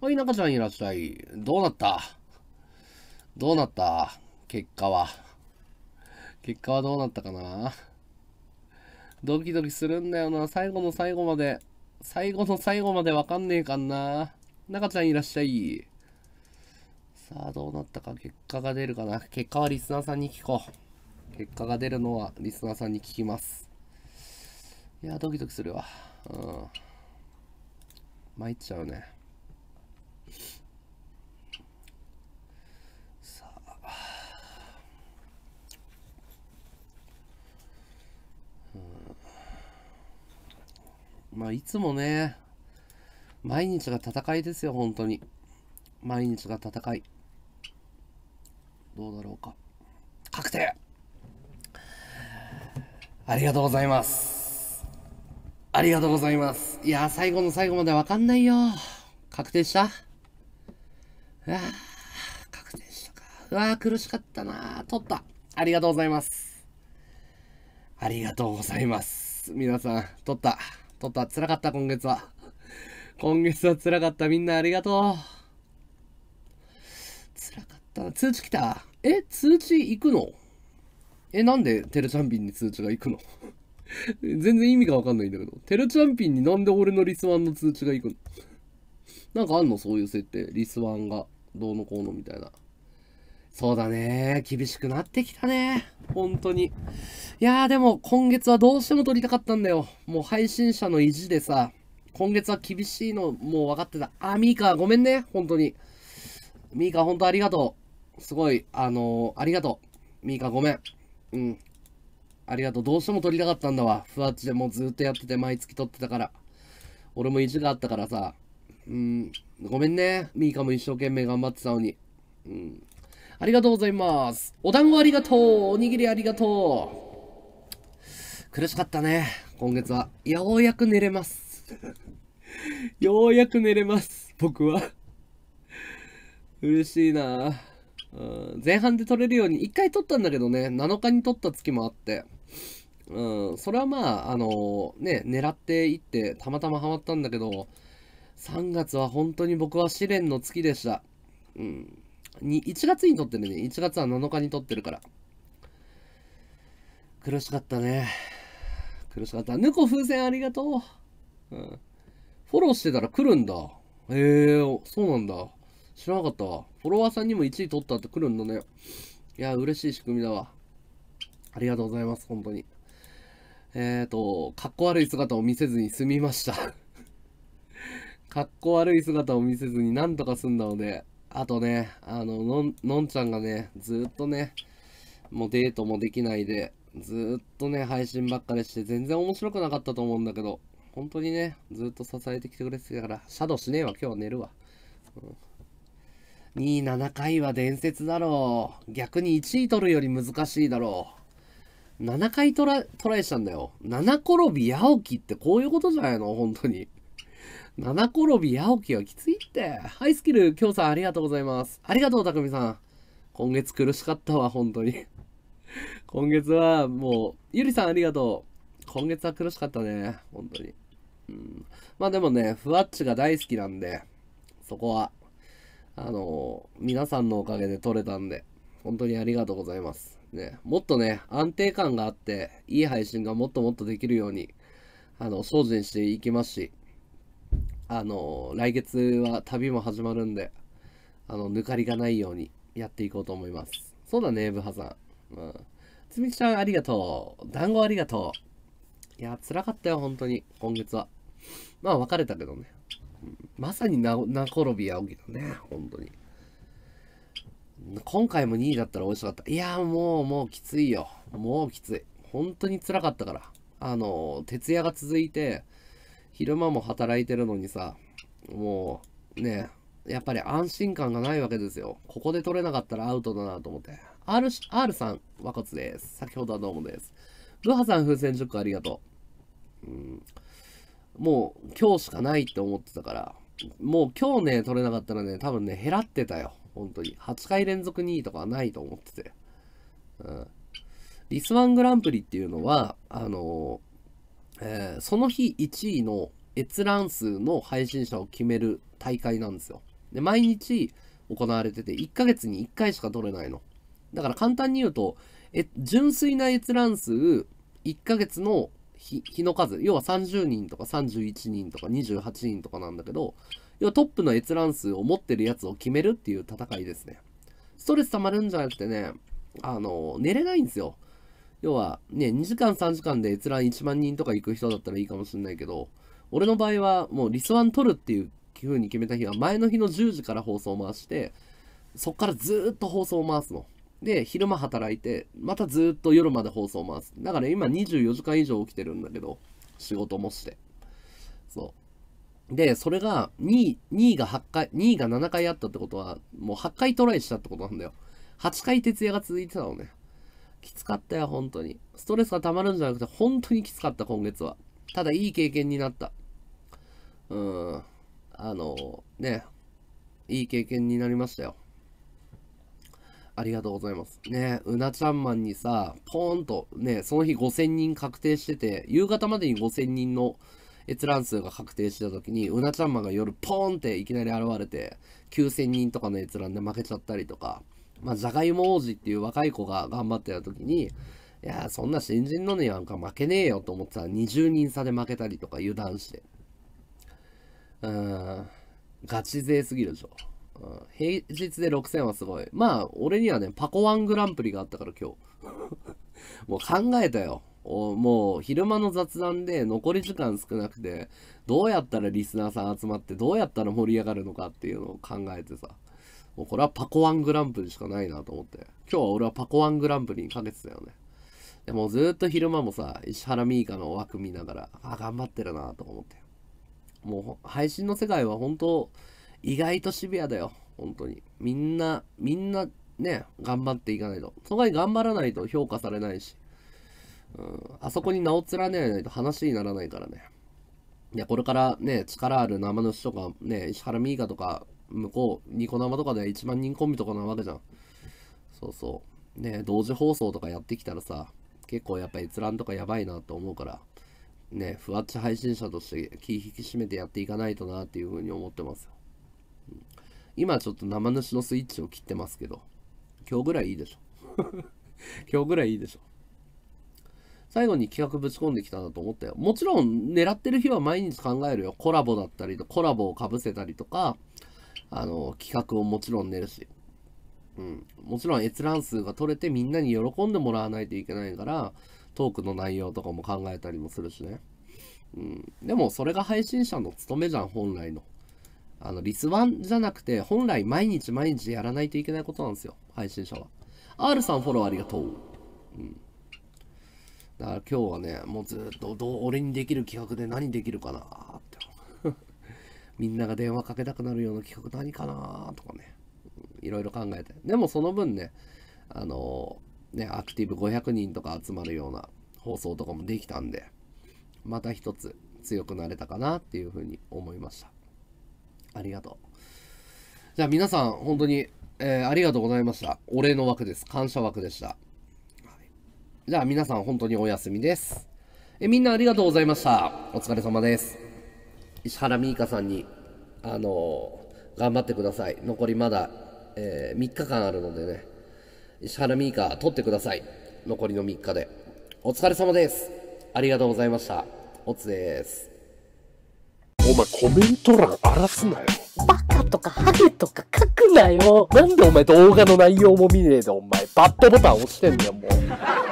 はい、中ちゃんいらっしゃい。どうなったどうなった結果は。結果はどうなったかなドキドキするんだよな。最後の最後まで。最後の最後までわかんねえかんな。中ちゃんいらっしゃい。さあ、どうなったか結果が出るかな。結果はリスナーさんに聞こう。結果が出るのはリスナーさんに聞きます。いやドキドキするわ。うん。参っちゃうね。さあ。うん。まあ、いつもね、毎日が戦いですよ、本当に。毎日が戦い。どうだろうか。確定ありがとうございます。ありがとうございます。いや最後の最後までわかんないよ。確定したうわ確定したか。うわ苦しかったな取った。ありがとうございます。ありがとうございます。皆さん、取った。取った。辛かった、今月は。今月は辛かった。みんなありがとう。辛かった。通知来た。え通知行くのえ、なんでテルチャンピンに通知が行くの 全然意味がわかんないんだけど。テルチャンピンになんで俺のリスワンの通知が行くのなんかあんのそういう設定。リスワンがどうのこうのみたいな。そうだね。厳しくなってきたね。本当に。いやーでも今月はどうしても撮りたかったんだよ。もう配信者の意地でさ、今月は厳しいのもう分かってた。あ、ミーカーごめんね。本当に。ミーカー本当ありがとう。すごい、あのー、ありがとう。ミーカーごめん。うん。ありがとう。どうしても撮りたかったんだわ。ふわっちでもうずっとやってて、毎月撮ってたから。俺も意地があったからさ。うん。ごめんね。ミーカも一生懸命頑張ってたのに。うん。ありがとうございます。お団子ありがとう。おにぎりありがとう。苦しかったね。今月は。ようやく寝れます。ようやく寝れます。僕は。嬉しいなぁ。うん、前半で取れるように、1回取ったんだけどね、7日に取った月もあって、うん、それはまあ、あのー、ね、狙っていって、たまたまハマったんだけど、3月は本当に僕は試練の月でした。うん。に1月に撮ってるね。1月は7日に撮ってるから。苦しかったね。苦しかった。ぬこ風船ありがとう。うん。フォローしてたら来るんだ。へえー、そうなんだ。知らなかった。フォロワーさんにも1位取ったって来るんだね。いや、嬉しい仕組みだわ。ありがとうございます、本当に。えっ、ー、と、かっこ悪い姿を見せずに済みました かっこ悪い姿を見せずになんとか済んだので、あとね、あの、のん、のんちゃんがね、ずっとね、もうデートもできないで、ずっとね、配信ばっかりして、全然面白くなかったと思うんだけど、本当にね、ずっと支えてきてくれてたから、シャドウしねえわ、今日は寝るわ。うん2位7回は伝説だろう。逆に1位取るより難しいだろう。7回トラトライしたんだよ。7転び八起きってこういうことじゃないの本当に。7転び八起きはきついって。ハイスキル、今日さんありがとうございます。ありがとう、たくみさん。今月苦しかったわ、本当に。今月はもう、ゆりさんありがとう。今月は苦しかったね、本当に。うん、まあでもね、ふわっちが大好きなんで、そこはあの、皆さんのおかげで撮れたんで、本当にありがとうございます。ね、もっとね、安定感があって、いい配信がもっともっとできるように、あの、精進していきますし、あの、来月は旅も始まるんで、あの、抜かりがないようにやっていこうと思います。そうだね、ブハさん。うん。つみきちゃん、ありがとう。団子ありがとう。いや、辛かったよ、本当に、今月は。まあ、別れたけどね。まさにな、なころびやおぎだね、本当に。今回も2位だったら美味しかった。いやもう、もうきついよ。もうきつい。本当につらかったから。あの、徹夜が続いて、昼間も働いてるのにさ、もう、ね、やっぱり安心感がないわけですよ。ここで取れなかったらアウトだなと思って。R, R さん、和骨です。先ほどはどうもです。ルハさん、風船ョックありがとう。うんもう今日しかないって思ってたから、もう今日ね、取れなかったらね、多分ね、減らってたよ。本当に。8回連続2位とかはないと思ってて。うん。リスワングランプリっていうのは、あのー、えー、その日1位の閲覧数の配信者を決める大会なんですよ。で、毎日行われてて、1ヶ月に1回しか取れないの。だから簡単に言うと、え純粋な閲覧数1ヶ月の日の数要は30人とか31人とか28人とかなんだけど要はトップの閲覧数を持ってるやつを決めるっていう戦いですねストレス溜まるんじゃなくてねあの寝れないんですよ要はね2時間3時間で閲覧1万人とか行く人だったらいいかもしれないけど俺の場合はもうリスワン取るっていう風に決めた日は前の日の10時から放送を回してそっからずーっと放送を回すので、昼間働いて、またずっと夜まで放送回す。だから今24時間以上起きてるんだけど、仕事もして。そう。で、それが2位、2位が8回、2位が7回あったってことは、もう8回トライしたってことなんだよ。8回徹夜が続いてたのね。きつかったよ、本当に。ストレスが溜まるんじゃなくて、本当にきつかった、今月は。ただ、いい経験になった。うん。あの、ね、いい経験になりましたよ。ありがとうございます。ねうなちゃんマンにさ、ポーンとね、その日5000人確定してて、夕方までに5000人の閲覧数が確定した時に、うなちゃんマンが夜ポーンっていきなり現れて、9000人とかの閲覧で負けちゃったりとか、まあ、じゃがいも王子っていう若い子が頑張ってた時に、いやそんな新人のねなんか負けねえよと思ってたら20人差で負けたりとか油断して。うーん、ガチ勢すぎるでしょ。うん、平日で6000はすごい。まあ、俺にはね、パコワングランプリがあったから今日。もう考えたよ。もう昼間の雑談で残り時間少なくて、どうやったらリスナーさん集まって、どうやったら盛り上がるのかっていうのを考えてさ。もうこれはパコワングランプリしかないなと思って。今日は俺はパコワングランプリにかけてたよね。でもずっと昼間もさ、石原ミーカの枠見ながら、あ、頑張ってるなと思って。もう配信の世界は本当、意外とシビアだよ。本当に。みんな、みんなね、頑張っていかないと。そこに頑張らないと評価されないし。うん、あそこに名を連ねないと話にならないからね。いや、これからね、力ある生主とか、ね、石原美香とか、向こう、ニコ生とかで1万人コンビとかなわけじゃん。そうそう。ね、同時放送とかやってきたらさ、結構やっぱ閲覧とかやばいなと思うから、ね、ふわっち配信者として気引き締めてやっていかないとなっていうふうに思ってますよ。今ちょっと生主のスイッチを切ってますけど、今日ぐらいいいでしょ。今日ぐらいいいでしょ。最後に企画ぶち込んできたなと思ったよ。もちろん狙ってる日は毎日考えるよ。コラボだったりと、コラボをかぶせたりとか、あの、企画をもちろん寝るし。うん。もちろん閲覧数が取れてみんなに喜んでもらわないといけないから、トークの内容とかも考えたりもするしね。うん。でもそれが配信者の務めじゃん、本来の。あの、リスワンじゃなくて、本来毎日毎日やらないといけないことなんですよ。配信者は。R さんフォローありがとう。うん。だから今日はね、もうずっと、どう、俺にできる企画で何できるかなって。みんなが電話かけたくなるような企画何かなとかね。いろいろ考えて。でもその分ね、あのー、ね、アクティブ500人とか集まるような放送とかもできたんで、また一つ強くなれたかなっていうふうに思いました。ありがとう。じゃあ皆さん、本当に、えー、ありがとうございました。お礼の枠です。感謝枠でした。じゃあ皆さん、本当にお休みです。え、みんなありがとうございました。お疲れ様です。石原美香さんに、あのー、頑張ってください。残りまだ、えー、3日間あるのでね。石原美香、取ってください。残りの3日で。お疲れ様です。ありがとうございました。おつです。お前コメント欄荒らすなよ。バカとかハゲとか書くなよ。なんでお前動画の内容も見ねえでお前バッテボタン押してんだよもう。